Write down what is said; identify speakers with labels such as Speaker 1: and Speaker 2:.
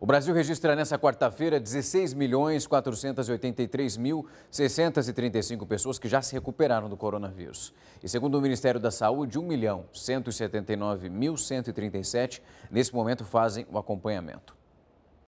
Speaker 1: O Brasil registra nesta quarta-feira 16 milhões 483 mil 635 pessoas que já se recuperaram do coronavírus. E segundo o Ministério da Saúde, 1 milhão 179 mil 137 nesse momento fazem o acompanhamento.